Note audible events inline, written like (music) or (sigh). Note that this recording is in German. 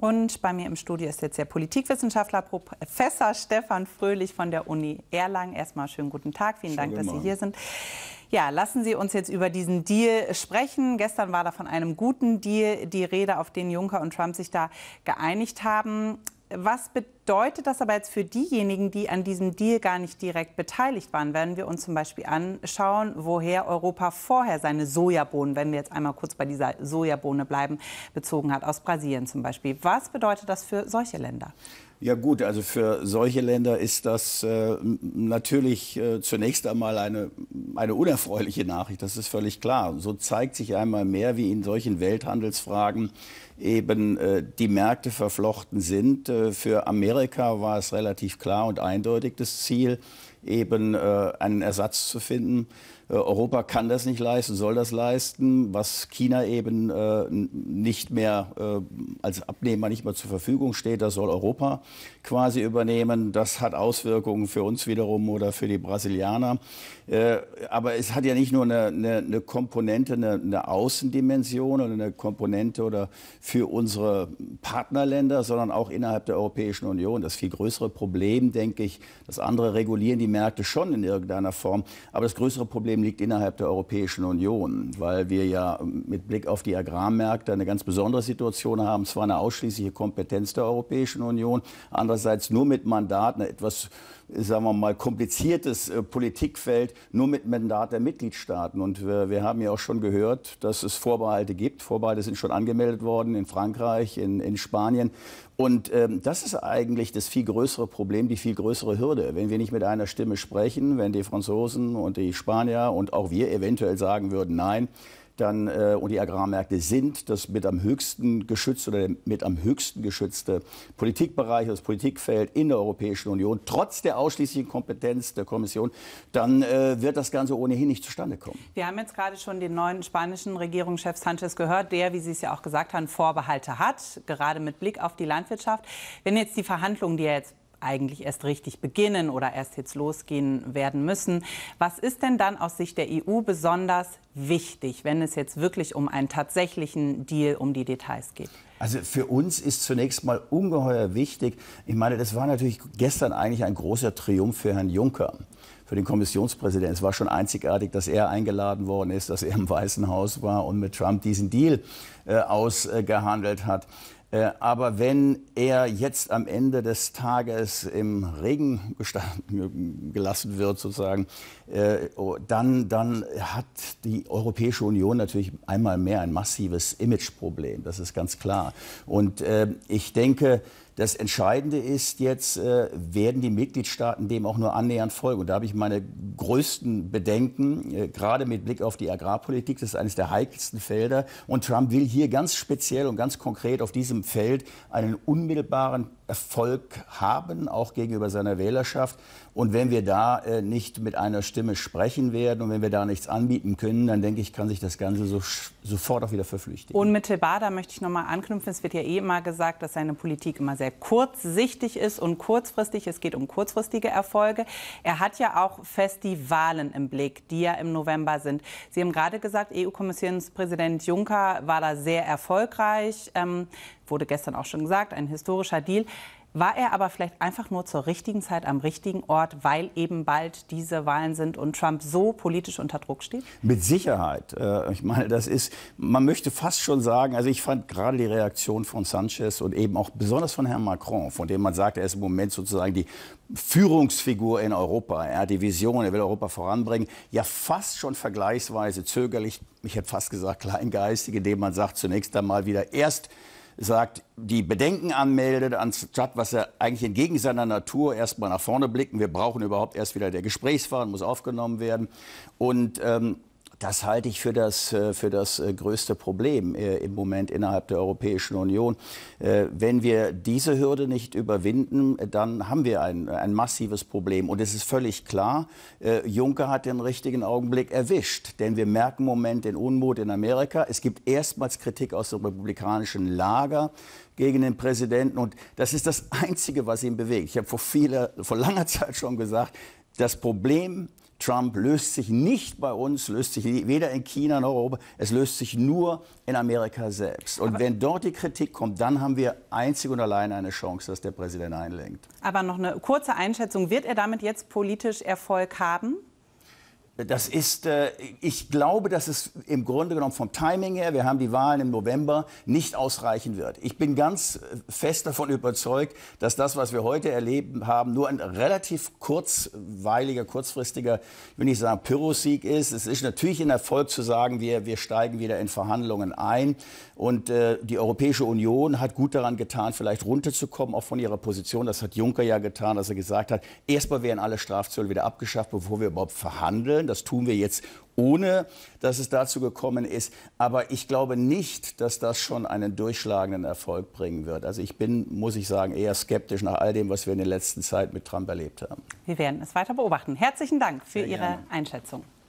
Und bei mir im Studio ist jetzt der Politikwissenschaftler Professor Stefan Fröhlich von der Uni Erlangen. Erstmal schönen guten Tag, vielen Schön Dank, dass Sie hier sind. Ja, lassen Sie uns jetzt über diesen Deal sprechen. Gestern war da von einem guten Deal die Rede, auf den Juncker und Trump sich da geeinigt haben was bedeutet das aber jetzt für diejenigen, die an diesem Deal gar nicht direkt beteiligt waren? Wenn wir uns zum Beispiel anschauen, woher Europa vorher seine Sojabohnen, wenn wir jetzt einmal kurz bei dieser Sojabohne bleiben, bezogen hat, aus Brasilien zum Beispiel. Was bedeutet das für solche Länder? Ja gut, also für solche Länder ist das äh, natürlich äh, zunächst einmal eine, eine unerfreuliche Nachricht, das ist völlig klar. So zeigt sich einmal mehr, wie in solchen Welthandelsfragen eben äh, die Märkte verflochten sind. Äh, für Amerika war es relativ klar und eindeutig das Ziel, eben äh, einen Ersatz zu finden äh, Europa kann das nicht leisten, soll das leisten, was China eben äh, nicht mehr äh, als Abnehmer nicht mehr zur Verfügung steht, das soll Europa quasi übernehmen. Das hat Auswirkungen für uns wiederum oder für die Brasilianer. Äh, aber es hat ja nicht nur eine, eine, eine Komponente, eine, eine, Außendimension oder eine Komponente oder für unsere Partnerländer, sondern auch innerhalb der Europäischen Union. Das viel größere Problem, denke ich, das andere regulieren die Märkte schon in irgendeiner Form, aber das größere Problem Problem liegt innerhalb der Europäischen Union, weil wir ja ähm, mit Blick auf die Agrarmärkte eine ganz besondere Situation haben. Zwar eine ausschließliche Kompetenz der Europäischen Union, andererseits nur mit Mandat eine etwas sagen wir mal, kompliziertes äh, Politikfeld nur mit Mandat der Mitgliedstaaten. Und wir, wir, haben ja auch schon gehört, dass es Vorbehalte gibt. Vorbehalte sind schon angemeldet worden in Frankreich, in, in Spanien. Und ähm, das ist eigentlich das viel größere Problem, die viel größere Hürde. Wenn wir nicht mit einer Stimme sprechen, wenn die Franzosen und die Spanier und auch wir eventuell sagen würden, nein, dann, äh, und die Agrarmärkte sind das mit am höchsten geschützte oder mit am höchsten geschützte Politikbereich, das Politikfeld in der Europäischen Union, trotz der ausschließlichen Kompetenz der Kommission, dann äh, wird das Ganze ohnehin nicht zustande kommen. Wir haben jetzt gerade schon den neuen spanischen Regierungschef Sanchez gehört, der, wie Sie es ja auch gesagt haben, Vorbehalte hat, gerade mit Blick auf die Landwirtschaft. Wenn jetzt die Verhandlungen, die er jetzt eigentlich erst richtig beginnen oder erst jetzt losgehen werden müssen. Was ist denn dann aus Sicht der EU besonders wichtig, wenn es jetzt wirklich um einen tatsächlichen Deal, um die Details geht? Also für uns ist zunächst mal ungeheuer wichtig, ich meine, das war natürlich gestern eigentlich ein großer Triumph für Herrn Juncker für den Kommissionspräsidenten. Es war schon einzigartig, dass er eingeladen worden ist, dass er im Weißen Haus war und mit Trump diesen Deal äh, ausgehandelt hat. Äh, aber wenn er jetzt am Ende des Tages im Regen (laughs) gelassen wird, sozusagen, äh, oh, dann, dann hat die Europäische Union natürlich einmal mehr ein massives Imageproblem. Das ist ganz klar. Und äh, ich denke, das Entscheidende ist jetzt, äh, werden die Mitgliedstaaten dem auch nur annähernd folgen? Und da habe ich meine größten Bedenken, äh, gerade mit Blick auf die Agrarpolitik. Das ist eines der heikelsten Felder. Und Trump will hier ganz speziell und ganz konkret auf diesem Feld einen unmittelbaren Erfolg haben, auch gegenüber seiner Wählerschaft. Und wenn wir da äh, nicht mit einer Stimme sprechen werden und wenn wir da nichts anbieten können, dann denke ich, kann sich das Ganze so, sofort auch wieder verflüchtigen. Unmittelbar, da möchte ich nochmal anknüpfen. Es wird ja eh immer gesagt, dass seine Politik immer sehr kurzsichtig ist und kurzfristig. Es geht um kurzfristige Erfolge. Er hat ja auch fest die Wahlen im Blick, die ja im November sind. Sie haben gerade gesagt, EU-Kommissionspräsident Juncker war da sehr erfolgreich. Ähm, wurde gestern auch schon gesagt, ein historischer Deal. War er aber vielleicht einfach nur zur richtigen Zeit am richtigen Ort, weil eben bald diese Wahlen sind und Trump so politisch unter Druck steht? Mit Sicherheit. Äh, ich meine, das ist, man möchte fast schon sagen, also ich fand gerade die Reaktion von Sanchez und eben auch besonders von Herrn Macron, von dem man sagt, er ist im Moment sozusagen die Führungsfigur in Europa. Er hat die Vision, er will Europa voranbringen. Ja, fast schon vergleichsweise zögerlich, ich hätte fast gesagt kleingeistig, indem man sagt, zunächst einmal wieder erst sagt, die Bedenken anmeldet, anstatt was er eigentlich entgegen seiner Natur erstmal nach vorne blicken. Wir brauchen überhaupt erst wieder der Gesprächsfahren, muss aufgenommen werden. Und ähm, das halte ich für das, äh, für das äh, größte Problem äh, im Moment innerhalb der Europäischen Union. Wenn wir diese Hürde nicht überwinden, dann haben wir ein, ein massives Problem. Und es ist völlig klar, Juncker hat den richtigen Augenblick erwischt. Denn wir merken im Moment den Unmut in Amerika. Es gibt erstmals Kritik aus dem republikanischen Lager gegen den Präsidenten. Und das ist das Einzige, was ihn bewegt. Ich habe vor, vieler, vor langer (laughs) Zeit schon gesagt, das Problem Trump löst sich nicht bei uns, löst sich weder in China noch in Europa, es löst sich nur in Amerika selbst. Und aber wenn dort die Kritik kommt, dann haben wir einzig und allein eine Chance, dass der Präsident einlenkt. Aber noch eine kurze Einschätzung. Wird er damit jetzt politisch Erfolg haben? Das ist, äh, ich glaube, dass es im Grunde genommen vom Timing her, wir haben die Wahlen im November, nicht ausreichen wird. Ich bin ganz äh, fest davon überzeugt, dass das, was wir heute erleben haben, nur ein relativ kurzweiliger, kurzfristiger, wenn ich sagen, Pyrosieg ist. Es ist natürlich ein Erfolg zu sagen, wir, wir steigen wieder in Verhandlungen ein. Und äh, die Europäische Union hat gut daran getan, vielleicht runterzukommen, auch von ihrer Position. Das hat Juncker ja getan, dass er gesagt hat, erstmal werden alle Strafzölle wieder abgeschafft, bevor wir überhaupt verhandeln. Das tun wir jetzt ohne dass es dazu gekommen ist. Aber ich glaube nicht, dass das schon einen durchschlagenden Erfolg bringen wird. Also ich bin, muss ich sagen, eher skeptisch nach all dem, was wir in der letzten Zeit mit Trump erlebt haben. Wir werden es weiter beobachten. Herzlichen Dank für Sehr Ihre gerne. Einschätzung.